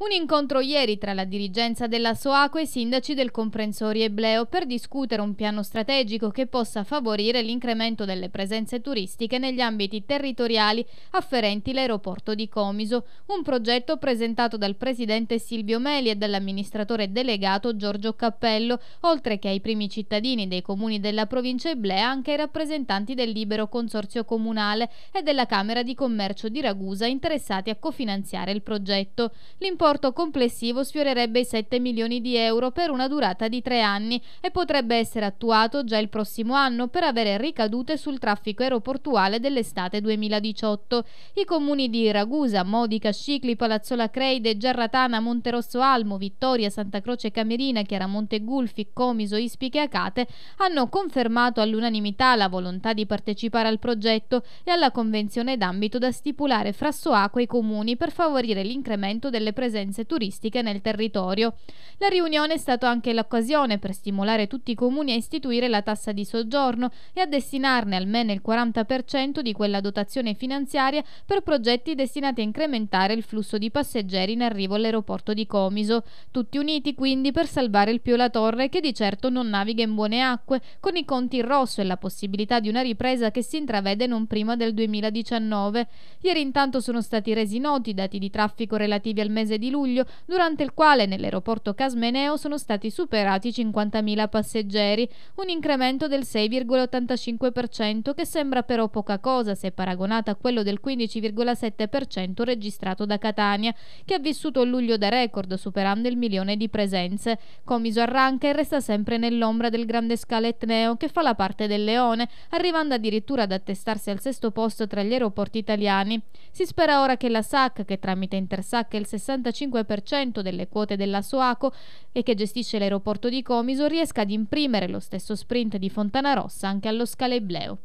Un incontro ieri tra la dirigenza della SOACO e i sindaci del comprensorio Ebleo per discutere un piano strategico che possa favorire l'incremento delle presenze turistiche negli ambiti territoriali afferenti l'aeroporto di Comiso, un progetto presentato dal presidente Silvio Meli e dall'amministratore delegato Giorgio Cappello, oltre che ai primi cittadini dei comuni della provincia Eblea anche ai rappresentanti del libero consorzio comunale e della Camera di Commercio di Ragusa interessati a cofinanziare il progetto. L'importante importo complessivo sfiorerebbe i 7 milioni di euro per una durata di tre anni e potrebbe essere attuato già il prossimo anno per avere ricadute sul traffico aeroportuale dell'estate 2018. I comuni di Ragusa, Modica, Scicli, Palazzola Creide, Giarratana, Monterosso Almo, Vittoria, Santa Croce Camerina, Chiaramonte Gulfi, Comiso, Ispiche e Acate hanno confermato all'unanimità la volontà di partecipare al progetto e alla convenzione d'ambito da stipulare fra Soaco e i comuni per favorire l'incremento delle presenze presenze turistiche nel territorio. La riunione è stata anche l'occasione per stimolare tutti i comuni a istituire la tassa di soggiorno e a destinarne almeno il 40% di quella dotazione finanziaria per progetti destinati a incrementare il flusso di passeggeri in arrivo all'aeroporto di Comiso. Tutti uniti quindi per salvare il Piola Torre che di certo non naviga in buone acque, con i conti in rosso e la possibilità di una ripresa che si intravede non prima del 2019. Ieri intanto sono stati resi noti i dati di traffico relativi al mese di di luglio, durante il quale nell'aeroporto Casmeneo sono stati superati 50.000 passeggeri, un incremento del 6,85% che sembra però poca cosa se paragonata a quello del 15,7% registrato da Catania, che ha vissuto il luglio da record superando il milione di presenze. Comiso arranca e resta sempre nell'ombra del grande scala etneo che fa la parte del leone, arrivando addirittura ad attestarsi al sesto posto tra gli aeroporti italiani. Si spera ora che la SAC, che tramite Intersac è il 65 l'85% delle quote della Soaco e che gestisce l'aeroporto di Comiso riesca ad imprimere lo stesso sprint di Fontana Rossa anche allo Scala Ibleo.